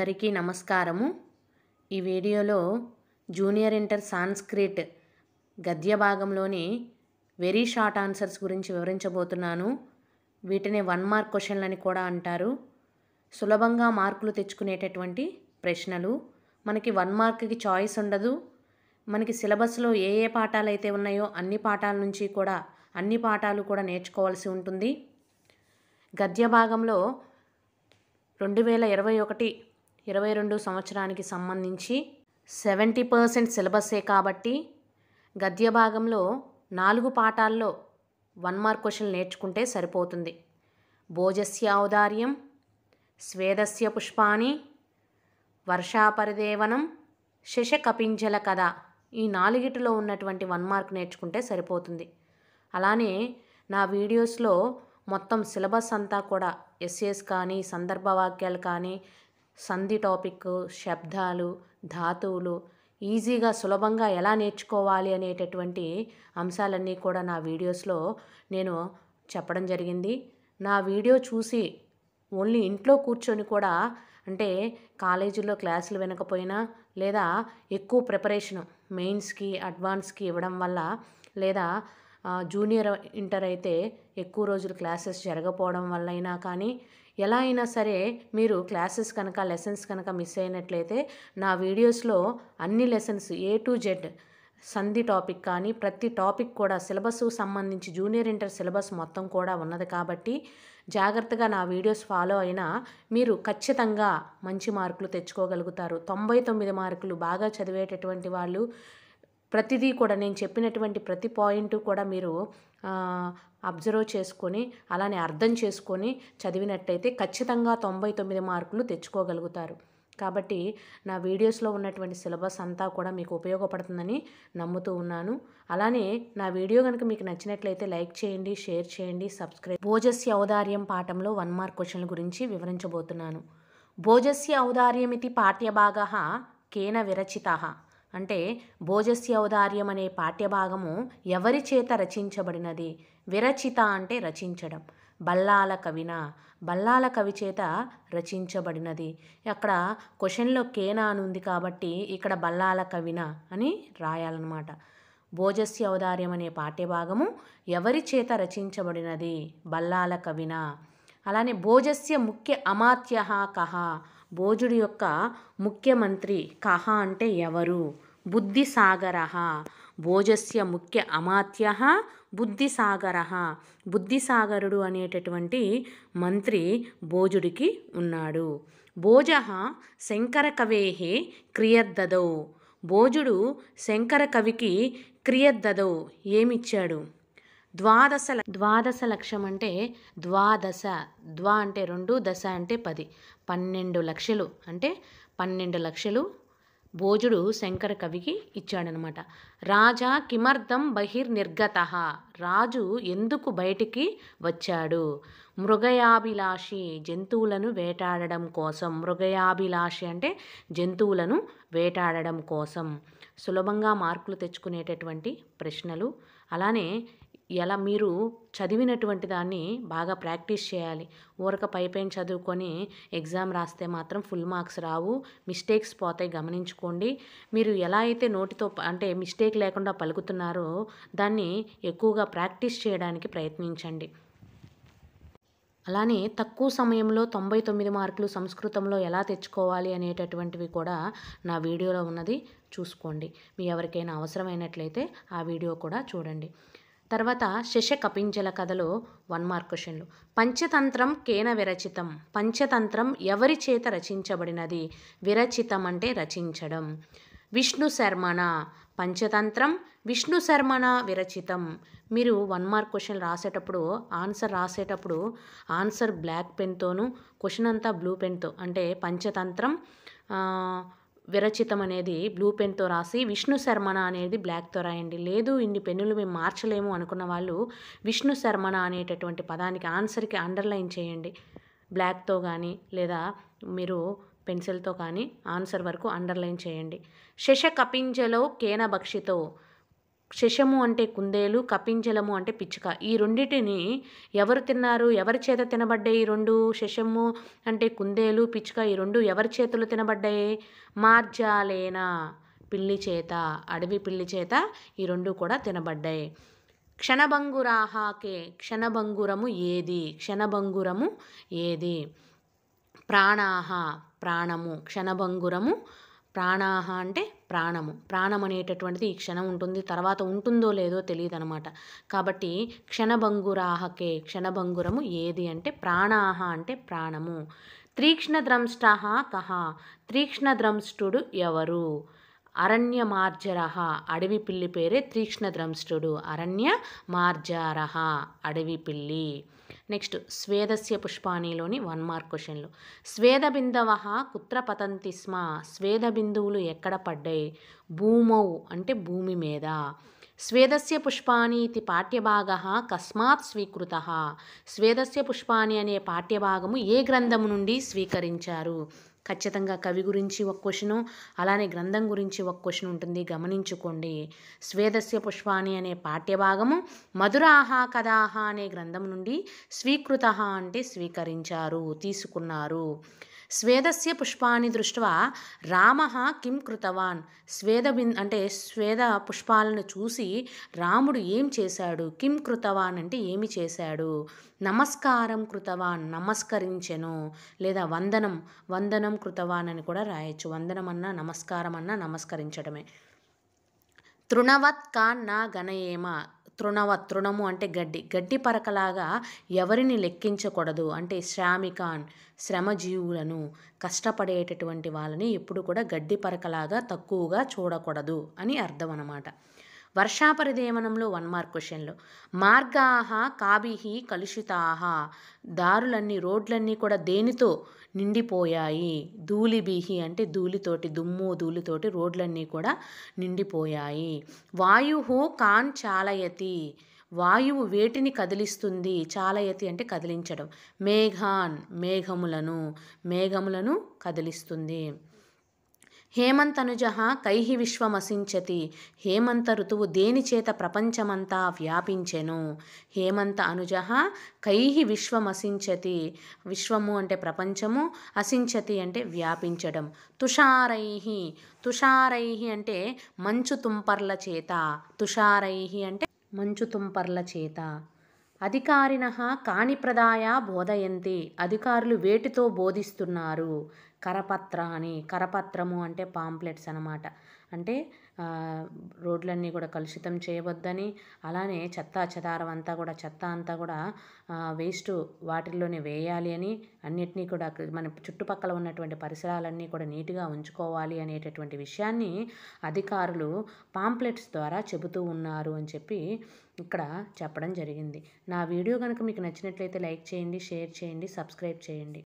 అందరికీ నమస్కారము ఈ వీడియోలో జూనియర్ ఇంటర్ సాన్స్క్రిట్ గద్య భాగంలోని వెరీ షార్ట్ ఆన్సర్స్ గురించి వివరించబోతున్నాను వీటిని వన్ మార్క్ క్వశ్చన్లు అని కూడా అంటారు సులభంగా మార్కులు తెచ్చుకునేటటువంటి ప్రశ్నలు మనకి వన్ మార్క్కి చాయిస్ ఉండదు మనకి సిలబస్లో ఏ ఏ పాఠాలు అయితే ఉన్నాయో అన్ని పాఠాల నుంచి కూడా అన్ని పాఠాలు కూడా నేర్చుకోవాల్సి ఉంటుంది గద్య భాగంలో రెండు వేల ఇరవై ఒకటి ఇరవై రెండు సంవత్సరానికి సంబంధించి సెవెంటీ పర్సెంట్ సిలబస్సే కాబట్టి గద్య భాగంలో నాలుగు పాఠాల్లో వన్ మార్క్ క్వశ్చన్ నేర్చుకుంటే సరిపోతుంది భోజస్య ఔదార్యం స్వేదస్య పుష్పాణి వర్షాపరిదేవనం కపింజల కథ ఈ నాలుగిటిలో ఉన్నటువంటి వన్ మార్క్ నేర్చుకుంటే సరిపోతుంది అలానే నా వీడియోస్లో మొత్తం సిలబస్ అంతా కూడా ఎస్ఏస్ కానీ సందర్భ వాక్యాలు కానీ సంధి టాపిక్ శబ్దాలు ధాతువులు ఈజీగా సులభంగా ఎలా నేర్చుకోవాలి అనేటటువంటి అంశాలన్నీ కూడా నా వీడియోస్లో నేను చెప్పడం జరిగింది నా వీడియో చూసి ఓన్లీ ఇంట్లో కూర్చొని కూడా అంటే కాలేజీలో క్లాసులు వినకపోయినా లేదా ఎక్కువ ప్రిపరేషన్ మెయిన్స్కి అడ్వాన్స్కి ఇవ్వడం వల్ల లేదా జూనియర్ ఇంటర్ అయితే ఎక్కువ రోజులు క్లాసెస్ జరగపోవడం అయినా కానీ ఎలా అయినా సరే మీరు క్లాసెస్ కనుక లెసన్స్ కనుక మిస్ అయినట్లయితే నా వీడియోస్లో అన్ని లెసన్స్ ఏ టు జెడ్ సంధి టాపిక్ కానీ ప్రతి టాపిక్ కూడా సిలబస్ సంబంధించి జూనియర్ ఇంటర్ సిలబస్ మొత్తం కూడా ఉన్నది కాబట్టి జాగ్రత్తగా నా వీడియోస్ ఫాలో అయినా మీరు ఖచ్చితంగా మంచి మార్కులు తెచ్చుకోగలుగుతారు తొంభై తొమ్మిది మార్కులు బాగా చదివేటటువంటి వాళ్ళు ప్రతిదీ కూడా నేను చెప్పినటువంటి ప్రతి పాయింట్ కూడా మీరు అబ్జర్వ్ చేసుకొని అలానే అర్థం చేసుకొని చదివినట్టయితే ఖచ్చితంగా తొంభై తొమ్మిది మార్కులు తెచ్చుకోగలుగుతారు కాబట్టి నా వీడియోస్లో ఉన్నటువంటి సిలబస్ అంతా కూడా మీకు ఉపయోగపడుతుందని నమ్ముతూ ఉన్నాను అలానే నా వీడియో కనుక మీకు నచ్చినట్లయితే లైక్ చేయండి షేర్ చేయండి సబ్స్క్రైబ్ భోజస్య ఔదార్యం పాఠంలో వన్ మార్క్ క్వశ్చన్ల గురించి వివరించబోతున్నాను భోజస్య ఔదార్యమితి పాఠ్యభాగ కేన విరచిత అంటే భోజస్య ఔదార్యం అనే పాఠ్యభాగము ఎవరి చేత రచించబడినది విరచిత అంటే రచించడం బల్లాల కవిన బల్లాల కవి చేత రచించబడినది అక్కడ క్వశ్చన్లో కేనా అని ఉంది కాబట్టి ఇక్కడ బల్లాల కవిన అని రాయాలన్నమాట భోజస్య ఔదార్యం అనే పాఠ్యభాగము ఎవరి చేత రచించబడినది బల్లాల కవిన అలానే భోజస్య ముఖ్య అమాత్య కహ భోజుడి యొక్క ముఖ్యమంత్రి కహ అంటే ఎవరు బుద్ధిసాగర భోజస్య ముఖ్య అమాత్య బుద్ధిసాగర బుద్ధిసాగరుడు అనేటటువంటి మంత్రి భోజుడికి ఉన్నాడు భోజ శంకరకవేహే క్రియద్దదౌ భోజుడు శంకర కవికి క్రియద్దదౌ ఏమిచ్చాడు ద్వాదశ ద్వాదశ లక్షం అంటే ద్వాదశ ద్వా అంటే రెండు దశ అంటే పది పన్నెండు లక్షలు అంటే పన్నెండు లక్షలు భోజుడు శంకర కవికి ఇచ్చాడనమాట రాజా కిమర్థం బహిర్నిర్గత రాజు ఎందుకు బయటికి వచ్చాడు మృగయాభిలాషి జంతువులను వేటాడడం కోసం మృగయాభిలాషి అంటే జంతువులను వేటాడడం కోసం సులభంగా మార్కులు తెచ్చుకునేటటువంటి ప్రశ్నలు అలానే ఎలా మీరు చదివినటువంటి దాన్ని బాగా ప్రాక్టీస్ చేయాలి ఊరక పైపైన చదువుకొని ఎగ్జామ్ రాస్తే మాత్రం ఫుల్ మార్క్స్ రావు మిస్టేక్స్ పోతాయి గమనించుకోండి మీరు ఎలా అయితే నోటితో అంటే మిస్టేక్ లేకుండా పలుకుతున్నారో దాన్ని ఎక్కువగా ప్రాక్టీస్ చేయడానికి ప్రయత్నించండి అలానే తక్కువ సమయంలో తొంభై తొమ్మిది మార్కులు సంస్కృతంలో ఎలా తెచ్చుకోవాలి అనేటటువంటివి కూడా నా వీడియోలో ఉన్నది చూసుకోండి మీ ఎవరికైనా అవసరమైనట్లయితే ఆ వీడియో కూడా చూడండి తర్వాత శశకపింజల కథలో వన్ మార్క్ క్వశ్చన్లు పంచతంత్రం కేన విరచితం పంచతంత్రం ఎవరి చేత రచించబడినది విరచితం అంటే రచించడం విష్ణు శర్మణ పంచతంత్రం విష్ణు శర్మణ విరచితం మీరు వన్ మార్క్ క్వశ్చన్ రాసేటప్పుడు ఆన్సర్ రాసేటప్పుడు ఆన్సర్ బ్లాక్ పెన్తోనూ క్వశ్చన్ అంతా బ్లూ పెన్తో అంటే పంచతంత్రం విరచితం అనేది బ్లూ పెన్తో రాసి విష్ణు శర్మణ అనేది బ్లాక్తో రాయండి లేదు ఇన్ని పెన్నులు మేము మార్చలేము అనుకున్న వాళ్ళు విష్ణు శర్మణ అనేటటువంటి పదానికి ఆన్సర్కి అండర్లైన్ చేయండి బ్లాక్తో కానీ లేదా మీరు పెన్సిల్తో కానీ ఆన్సర్ వరకు అండర్లైన్ చేయండి శశ కపింజలో కేన భక్షితో శశము అంటే కుందేలు కపింజలము అంటే పిచ్చుక ఈ రెండింటిని ఎవరు తిన్నారు ఎవరి చేత తినబడ్డాయి ఈ రెండు శశము అంటే కుందేలు పిచ్చుక ఈ రెండు ఎవరి చేతులు తినబడ్డాయి మార్జాలేన పిల్లి చేత అడవి పిల్లి చేత ఈ రెండు కూడా తినబడ్డాయి క్షణభంగురాహాకే క్షణభంగురము ఏది క్షణభంగురము ఏది ప్రాణాహ ప్రాణము క్షణభంగురము ప్రాణాహ అంటే ప్రాణము ప్రాణం అనేటటువంటిది ఈ క్షణం ఉంటుంది తర్వాత ఉంటుందో లేదో తెలియదు అనమాట కాబట్టి క్షణభంగురాహకే క్షణభంగురము ఏది అంటే ప్రాణాహ అంటే ప్రాణము త్రీక్ష్ణద్రంష్ట కహ త్రీక్ష్ణద్రంష్టుడు ఎవరు అరణ్య మార్జరహ అడవి పిల్లి పేరే ద్రంష్టుడు అరణ్య మార్జారహ అడవి పిల్లి నెక్స్ట్ స్వేదస్య పుష్పాణిలోని వన్ మార్క్ క్వశ్చన్లు స్వేదబిందవ కుత్ర పతంతిస్మ స్వేదబిందువులు స్వేద బిందువులు ఎక్కడ పడ్డాయి భూమౌ అంటే భూమి మీద స్వేదస్య పుష్పాని ఇది పాఠ్యభాగ కస్మాత్ స్వీకృత స్వేదస్య పుష్పాని అనే పాఠ్యభాగము ఏ గ్రంథము నుండి స్వీకరించారు ఖచ్చితంగా కవి గురించి ఒక క్వశ్చను అలానే గ్రంథం గురించి ఒక క్వశ్చన్ ఉంటుంది గమనించుకోండి స్వేదస్య పుష్పాని అనే పాఠ్యభాగము మధురాహ కథాహ అనే గ్రంథం నుండి స్వీకృత అంటే స్వీకరించారు తీసుకున్నారు స్వేదస్య పుష్పాన్ని దృష్ట్వా రామ కిం కృతవాన్ స్వేద అంటే స్వేద పుష్పాలను చూసి రాముడు ఏం చేశాడు కిం కృతవాన్ అంటే ఏమి చేశాడు నమస్కారం కృతవాన్ నమస్కరించెను లేదా వందనం వందనం కృతవాన్ అని కూడా రాయొచ్చు వందనం అన్నా నమస్కారం అన్నా నమస్కరించడమే తృణవత్ కాన్ నా గణయేమ తృణవ తృణము అంటే గడ్డి గడ్డి పరకలాగా ఎవరిని లెక్కించకూడదు అంటే శ్రామికాన్ శ్రమజీవులను కష్టపడేటటువంటి వాళ్ళని ఎప్పుడు కూడా గడ్డి పరకలాగా తక్కువగా చూడకూడదు అని అర్థం అన్నమాట వర్షాపరిదేవనంలో వన్ మార్క్ క్వశ్చన్లో మార్గాహ కాబిహి కలుషితాహ దారులన్నీ రోడ్లన్నీ కూడా దేనితో నిండిపోయాయి ధూళిబీహి అంటే ధూళితోటి దుమ్ము ధూళితోటి రోడ్లన్నీ కూడా నిండిపోయాయి వాయు కాన్ చాలయతి వాయువు వేటిని కదిలిస్తుంది చాలయతి అంటే కదిలించడం మేఘాన్ మేఘములను మేఘములను కదిలిస్తుంది హేమంతనుజ కైహి విశ్వమసించతి హేమంత ఋతువు దేనిచేత ప్రపంచమంతా వ్యాపించెను హేమంత అనుజ కైహి విశ్వమసించతి విశ్వము అంటే ప్రపంచము అసించతి అంటే వ్యాపించడం తుషారై తుషారై అంటే మంచు తుంపర్ల చేత తుషారై అంటే మంచు తుంపర్ల చేత అధికారిన కాని ప్రదాయ బోధయంతి అధికారులు వేటితో బోధిస్తున్నారు కరపత్రాని కరపత్రము అంటే పాంప్లెట్స్ అనమాట అంటే రోడ్లన్నీ కూడా కలుషితం చేయవద్దని అలానే చెత్త చెదారం అంతా కూడా చెత్త అంతా కూడా వేస్ట్ వాటిల్లోనే వేయాలి అని అన్నిటినీ కూడా మన చుట్టుపక్కల ఉన్నటువంటి పరిసరాలన్నీ కూడా నీట్గా ఉంచుకోవాలి అనేటటువంటి విషయాన్ని అధికారులు పాంప్లెట్స్ ద్వారా చెబుతూ ఉన్నారు అని చెప్పి ఇక్కడ చెప్పడం జరిగింది నా వీడియో కనుక మీకు నచ్చినట్లయితే లైక్ చేయండి షేర్ చేయండి సబ్స్క్రైబ్ చేయండి